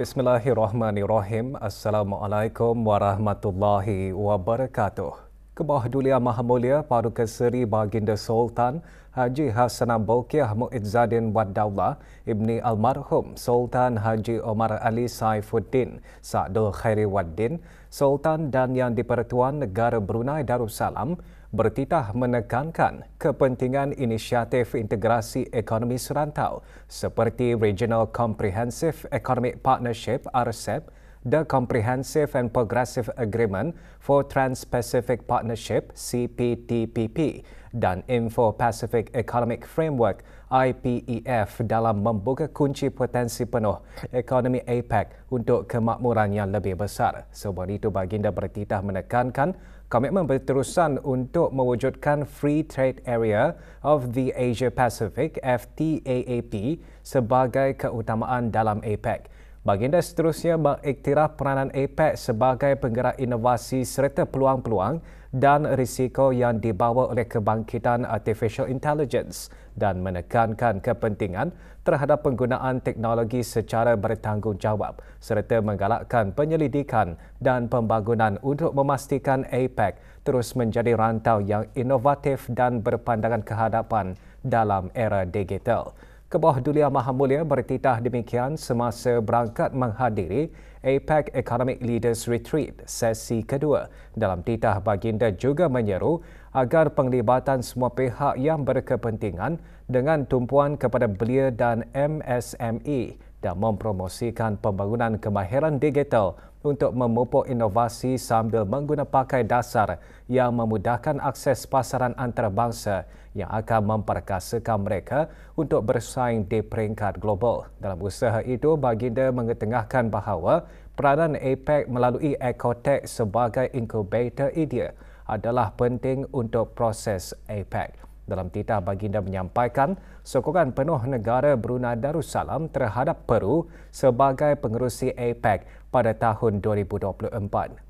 Bismillahirrahmanirrahim. Assalamualaikum warahmatullahi wabarakatuh. Kebah Dulia Maha Mulia Paduka Seri Baginda Sultan Haji Hassan Bolkiah Muizzadin Wad Daulah Ibni Almarhum Sultan Haji Omar Ali Saifuddin Sa'dul Khairi Waddin Sultan dan Yang Dipertuan Negara Brunei Darussalam bertitah menekankan kepentingan inisiatif integrasi ekonomi serantau seperti Regional Comprehensive Economic Partnership RCEP, The Comprehensive and Progressive Agreement for Trans-Pacific Partnership CPTPP dan Info-Pacific Economic Framework IPEF dalam membuka kunci potensi penuh ekonomi APEC untuk kemakmuran yang lebih besar. Sebab itu Baginda Bertitah menekankan komitmen berterusan untuk mewujudkan Free Trade Area of the Asia Pacific FTAAP sebagai keutamaan dalam APEC. Baginda seterusnya mengiktiraf peranan APEC sebagai penggerak inovasi serta peluang-peluang dan risiko yang dibawa oleh kebangkitan artificial intelligence dan menekankan kepentingan terhadap penggunaan teknologi secara bertanggungjawab serta menggalakkan penyelidikan dan pembangunan untuk memastikan APEC terus menjadi rantau yang inovatif dan berpandangan kehadapan dalam era digital. Kebah Dulia Maha Mulia bertitah demikian semasa berangkat menghadiri APEC Economic Leaders Retreat sesi kedua. Dalam titah baginda juga menyeru agar penglibatan semua pihak yang berkepentingan dengan tumpuan kepada belia dan MSME dan mempromosikan pembangunan kemahiran digital untuk memupuk inovasi sambil menggunakan pakai dasar yang memudahkan akses pasaran antarabangsa yang akan memperkasakan mereka untuk bersaing di peringkat global. Dalam usaha itu, Baginda mengetengahkan bahawa peranan APEC melalui Ecotech sebagai inkubator idea adalah penting untuk proses APEC. Dalam titah baginda menyampaikan sokongan penuh negara Brunei Darussalam terhadap Peru sebagai pengerusi APEC pada tahun 2024.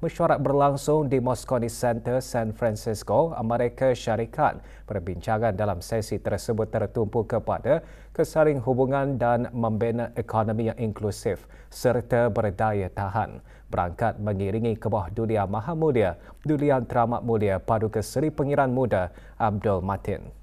Mesyuarat berlangsung di Moscone Center San Francisco, Amerika Syarikat. Perbincangan dalam sesi tersebut tertumpu kepada kesaring hubungan dan membina ekonomi yang inklusif serta berdaya tahan berangkat mengiringi kebah Dulia Maha Mulia, Dulian Teramat Mulia Paduka Seri Pengiran Muda Abdul Matin.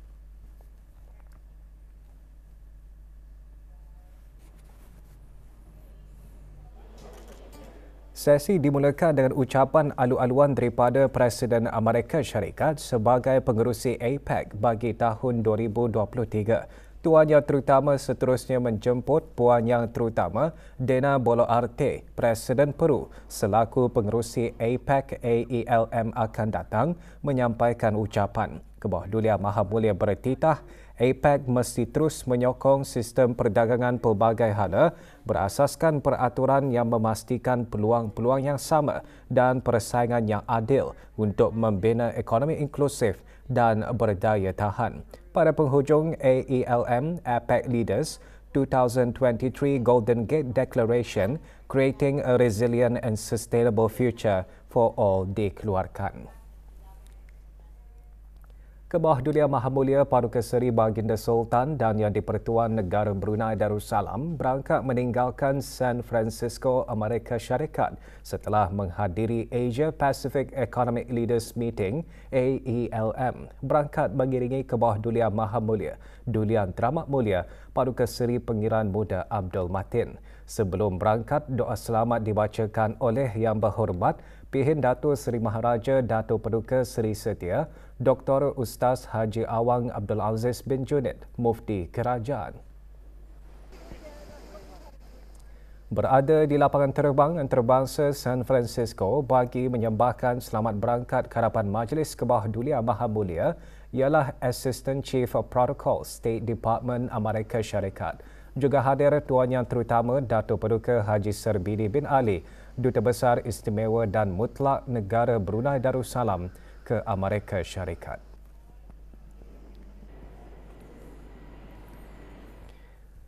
Sesi dimulakan dengan ucapan alu-aluan daripada Presiden Amerika Syarikat sebagai pengerusi APEC bagi tahun 2023. Tuan Yang Terutama seterusnya menjemput Puan Yang Terutama Dena Boloarte, Presiden Peru selaku pengerusi APEC AELM akan datang menyampaikan ucapan. Kebah Dulia Maha Mulia bertitah, APEC mesti terus menyokong sistem perdagangan pelbagai hala berasaskan peraturan yang memastikan peluang-peluang yang sama dan persaingan yang adil untuk membina ekonomi inklusif dan berdaya tahan pada penghujung AELM APEC Leaders 2023 Golden Gate Declaration Creating a Resilient and Sustainable Future for All dikeluarkan. Kebah Dulia Maha Mulia Paduka Seri Baginda Sultan dan Yang di-Pertuan Negara Brunei Darussalam berangkat meninggalkan San Francisco, Amerika Syarikat setelah menghadiri Asia Pacific Economic Leaders Meeting AELM berangkat mengiringi Kebah Dulia Maha Mulia Dulian Teramat Mulia Paduka Seri Pengiran Muda Abdul Matin. Sebelum berangkat, doa selamat dibacakan oleh Yang Berhormat Pihin Datu Seri Maharaja Datu Paduka Seri Setia Dr. Ustaz Haji Awang Abdul Aziz bin Junid, Mufti Kerajaan. Berada di lapangan terbang antarabangsa San Francisco bagi menyembahkan selamat berangkat karapan Majlis Kebah Dulia Maha Mulia ialah Assistant Chief of Protocol State Department Amerika Syarikat. Juga hadir Tuan Yang Terutama Dato Paduka Haji Serbini bin Ali, Duta Besar Istimewa dan Mutlak Negara Brunei Darussalam, ke Amerika Syarikat.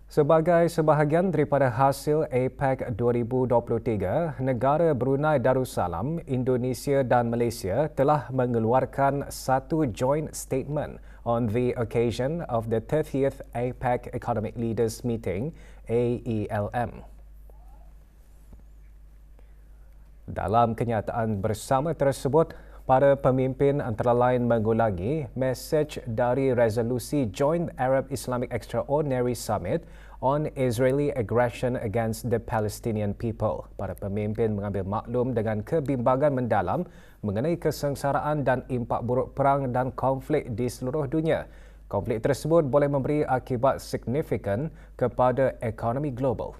Sebagai sebahagian daripada hasil APEC 2023, negara Brunei Darussalam, Indonesia dan Malaysia telah mengeluarkan satu joint statement on the occasion of the 30th APEC Economic Leaders Meeting, AELM. Dalam kenyataan bersama tersebut, Para pemimpin antara lain mengulangi mesej dari resolusi Joint Arab Islamic Extraordinary Summit on Israeli aggression against the Palestinian people. Para pemimpin mengambil maklum dengan kebimbangan mendalam mengenai kesengsaraan dan impak buruk perang dan konflik di seluruh dunia. Konflik tersebut boleh memberi akibat signifikan kepada ekonomi global.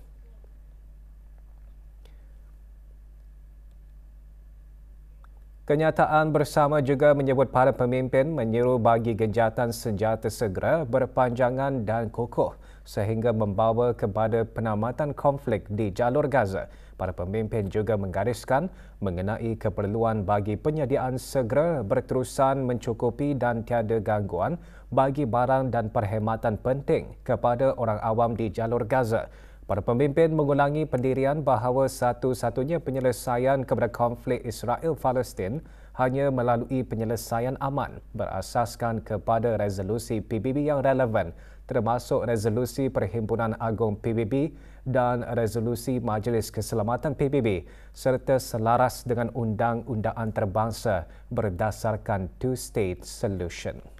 Kenyataan bersama juga menyebut para pemimpin menyeru bagi genjatan senjata segera berpanjangan dan kokoh sehingga membawa kepada penamatan konflik di jalur Gaza. Para pemimpin juga menggariskan mengenai keperluan bagi penyediaan segera berterusan mencukupi dan tiada gangguan bagi barang dan perkhidmatan penting kepada orang awam di jalur Gaza. Para pemimpin mengulangi pendirian bahawa satu-satunya penyelesaian kepada konflik Israel-Palestin hanya melalui penyelesaian aman berasaskan kepada resolusi PBB yang relevan termasuk resolusi Perhimpunan Agung PBB dan resolusi Majlis Keselamatan PBB serta selaras dengan undang-undang antarabangsa berdasarkan Two-State Solution.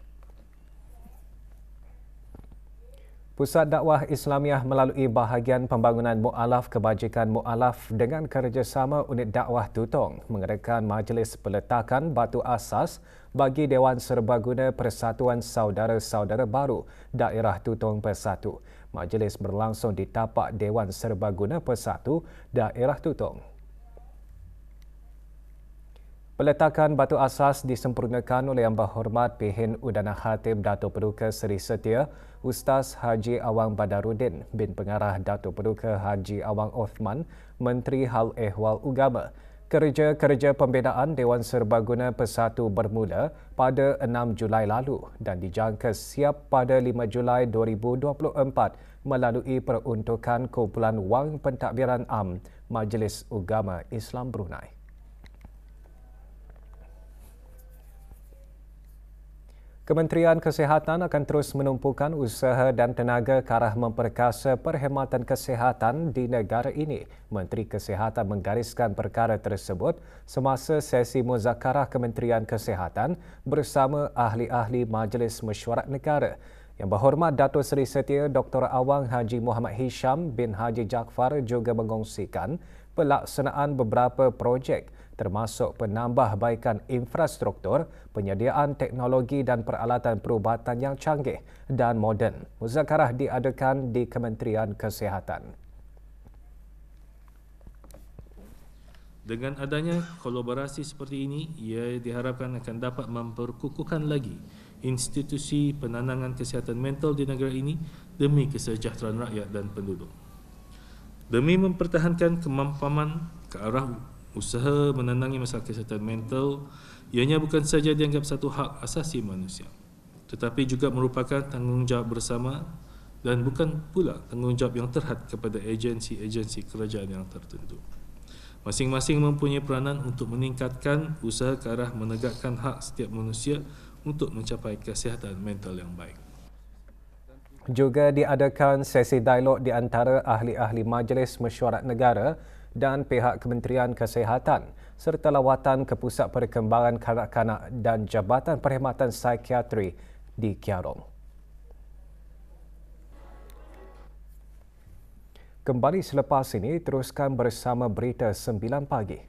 Pusat Dakwah Islamiah melalui bahagian pembangunan mu'alaf kebajikan mu'alaf dengan kerjasama unit dakwah Tutong mengadakan majlis peletakan batu asas bagi Dewan Serbaguna Persatuan Saudara-Saudara Baru Daerah Tutong Persatu. Majlis berlangsung di tapak Dewan Serbaguna Persatu Daerah Tutong. Peletakan batu asas disempurnakan oleh Yang Berhormat Pihin Udana Khatib Dato Peruka Seri Setia, Ustaz Haji Awang Badarudin bin Pengarah Dato Peruka Haji Awang Osman, Menteri Hal Ehwal Ugama. Kerja-kerja pembinaan Dewan Serbaguna Pesatu bermula pada 6 Julai lalu dan dijangka siap pada 5 Julai 2024 melalui peruntukan Kumpulan Wang Pentadbiran Am Majlis Ugama Islam Brunei. Kementerian Kesihatan akan terus menumpukan usaha dan tenaga ke arah memperkasa perkhidmatan kesihatan di negara ini. Menteri Kesihatan menggariskan perkara tersebut semasa sesi muzakarah Kementerian Kesihatan bersama ahli-ahli Majlis Mesyuarat Negara. Yang berhormat Datuk Seri Setia Dr. Awang Haji Muhammad Hisham bin Haji Jaafar juga mengongsikan pelaksanaan beberapa projek termasuk penambahbaikan infrastruktur, penyediaan teknologi dan peralatan perubatan yang canggih dan moden. Muzakarah diadakan di Kementerian Kesihatan. Dengan adanya kolaborasi seperti ini, ia diharapkan akan dapat memperkukuhkan lagi institusi penanangan kesihatan mental di negara ini demi kesejahteraan rakyat dan penduduk. Demi mempertahankan kemampuan ke arah Usaha menenangi masalah kesihatan mental ianya bukan saja dianggap satu hak asasi manusia tetapi juga merupakan tanggungjawab bersama dan bukan pula tanggungjawab yang terhad kepada agensi-agensi kerajaan yang tertentu. Masing-masing mempunyai peranan untuk meningkatkan usaha ke arah menegakkan hak setiap manusia untuk mencapai kesihatan mental yang baik. Juga diadakan sesi dialog di antara ahli-ahli Majlis Mesyuarat Negara dan pihak Kementerian Kesihatan serta lawatan ke Pusat Perkembangan Kanak-kanak dan Jabatan Perkhidmatan Psikiatri di Kiarong. Kembali selepas ini teruskan bersama berita 9 pagi.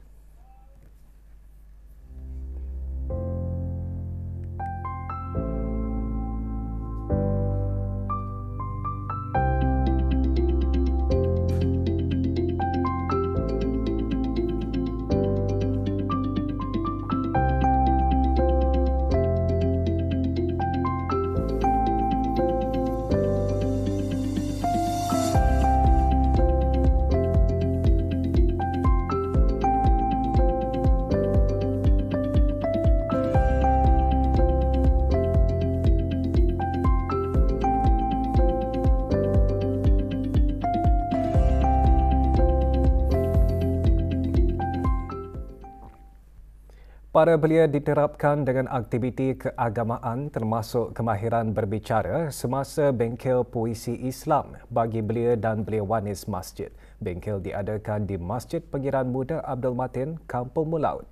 para belia diterapkan dengan aktiviti keagamaan termasuk kemahiran berbicara semasa bengkel puisi Islam bagi belia dan belia wanis masjid. Bengkel diadakan di Masjid Pengiran Muda Abdul Matin, Kampung Mulaut.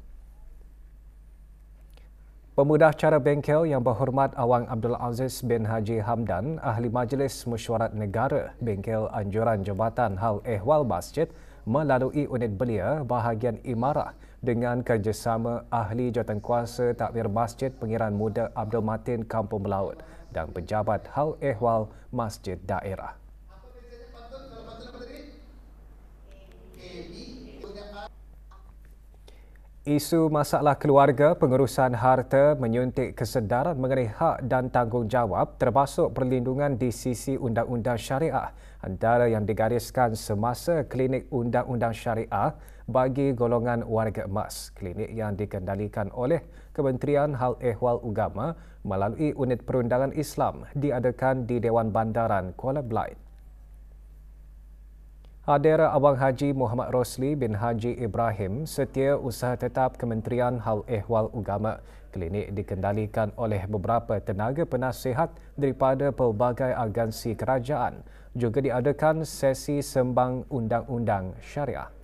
Pemudah cara bengkel yang berhormat Awang Abdul Aziz bin Haji Hamdan, Ahli Majlis Mesyuarat Negara, Bengkel Anjuran Jabatan Hal Ehwal Masjid melalui unit belia bahagian Imarah dengan kerjasama ahli jawatankuasa takbir masjid Pengiran Muda Abdul Matin Kampung Melaut dan pejabat hal ehwal masjid daerah. Isu masalah keluarga pengurusan harta menyuntik kesedaran mengenai hak dan tanggungjawab termasuk perlindungan di sisi undang-undang syariah antara yang digariskan semasa klinik undang-undang syariah bagi golongan warga emas. Klinik yang dikendalikan oleh Kementerian Hal Ehwal Ugama melalui unit perundangan Islam diadakan di Dewan Bandaran Kuala Belait. Hadir Abang Haji Muhammad Rosli bin Haji Ibrahim setia usaha tetap Kementerian Hal Ehwal Ugama. Klinik dikendalikan oleh beberapa tenaga penasihat daripada pelbagai agensi kerajaan. Juga diadakan sesi sembang undang-undang syariah.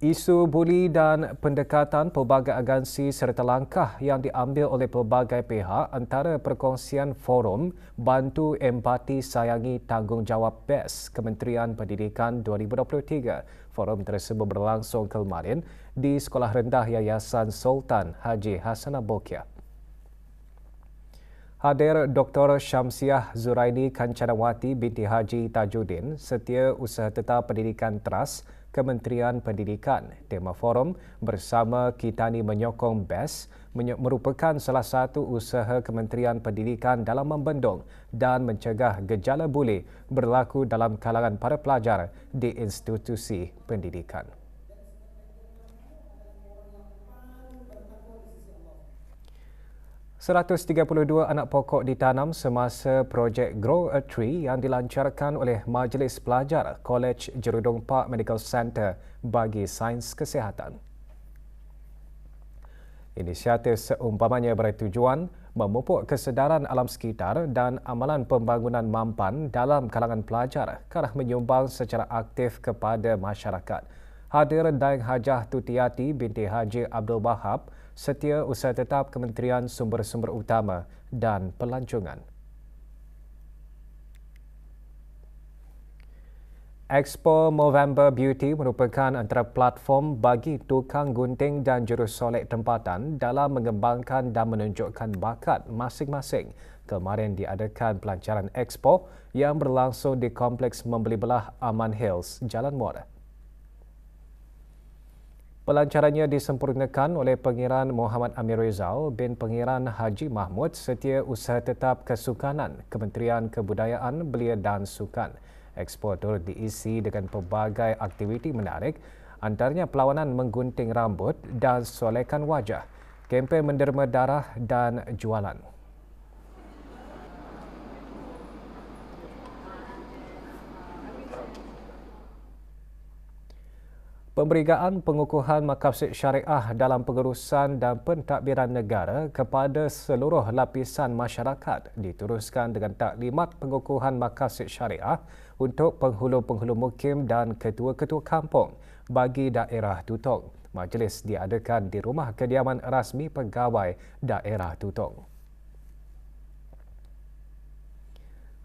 Isu buli dan pendekatan pelbagai agensi serta langkah yang diambil oleh pelbagai pihak antara perkongsian forum Bantu Empati Sayangi Tanggungjawab PES Kementerian Pendidikan 2023. Forum tersebut berlangsung kemarin di Sekolah Rendah Yayasan Sultan Haji Hasanah Bokia. Hadir Dr. Syamsiah Zuraini Kancanawati binti Haji Tajuddin, Setia Usaha Tetap Pendidikan Trust Kementerian Pendidikan. Tema forum bersama Kitani Menyokong BES merupakan salah satu usaha Kementerian Pendidikan dalam membendung dan mencegah gejala buli berlaku dalam kalangan para pelajar di institusi pendidikan. 132 anak pokok ditanam semasa projek Grow a Tree yang dilancarkan oleh Majlis Pelajar College Jerudong Park Medical Center bagi Sains Kesihatan. Inisiatif seumpamanya bertujuan memupuk kesedaran alam sekitar dan amalan pembangunan mampan dalam kalangan pelajar kerana menyumbang secara aktif kepada masyarakat. Hadir Daeng Hajah Tutiati binti Haji Abdul Bahab setia usaha tetap Kementerian Sumber-Sumber Utama dan Pelancongan. Expo Movember Beauty merupakan antara platform bagi tukang gunting dan jurusolek tempatan dalam mengembangkan dan menunjukkan bakat masing-masing. Kemarin diadakan pelancaran Expo yang berlangsung di Kompleks Membeli Belah Aman Hills, Jalan Muara. Pelancarannya disempurnakan oleh Pengiran Muhammad Amir Rizal bin Pengiran Haji Mahmud setia usaha tetap kesukanan Kementerian Kebudayaan Belia dan Sukan. Expo diisi dengan pelbagai aktiviti menarik antaranya pelawanan menggunting rambut dan solekan wajah, kempen menderma darah dan jualan. Pemberigaan pengukuhan makasih syariah dalam pengurusan dan pentadbiran negara kepada seluruh lapisan masyarakat diteruskan dengan taklimat pengukuhan makasih syariah untuk penghulu-penghulu mukim dan ketua-ketua kampung bagi daerah Tutong. Majlis diadakan di rumah kediaman rasmi pegawai daerah Tutong.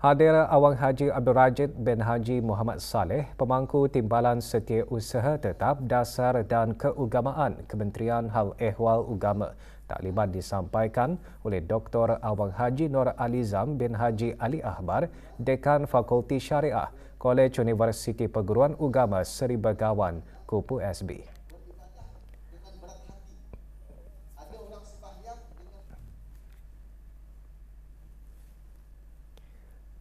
Hadir Awang Haji Abdul Rajid bin Haji Muhammad Saleh, pemangku Timbalan Setiausaha Tetap Dasar dan Keugamaan Kementerian Hal Ehwal Ugama. Taklimat disampaikan oleh Dr. Awang Haji Nur Alizam bin Haji Ali Ahmar, Dekan Fakulti Syariah, Kolej Universiti Perguruan Ugama Seri Begawan, Kupu SB.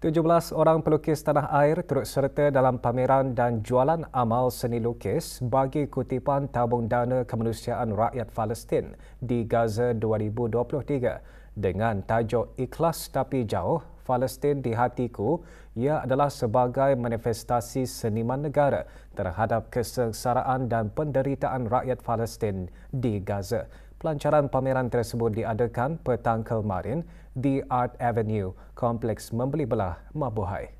17 orang pelukis tanah air turut serta dalam pameran dan jualan amal seni lukis bagi kutipan tabung dana kemanusiaan rakyat Palestin di Gaza 2023 dengan tajuk Ikhlas Tapi Jauh Palestin di Hatiku ia adalah sebagai manifestasi seniman negara terhadap kesengsaraan dan penderitaan rakyat Palestin di Gaza. Pelancaran pameran tersebut diadakan petang kemarin The Art Avenue, Kompleks Membeli Belah, Mabuhay.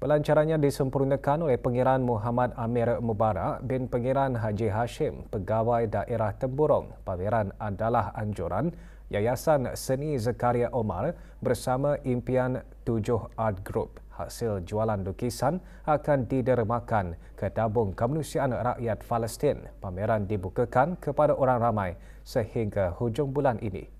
Pelancarannya disempurnakan oleh Pengiran Muhammad Amir Mubarak bin Pengiran Haji Hashim, Pegawai Daerah Temburong. Pameran adalah anjuran Yayasan Seni Zakaria Omar bersama Impian Tujuh Art Group. Hasil jualan lukisan akan didermakan ke Tabung Kemanusiaan Rakyat Palestin. Pameran dibukakan kepada orang ramai sehingga hujung bulan ini.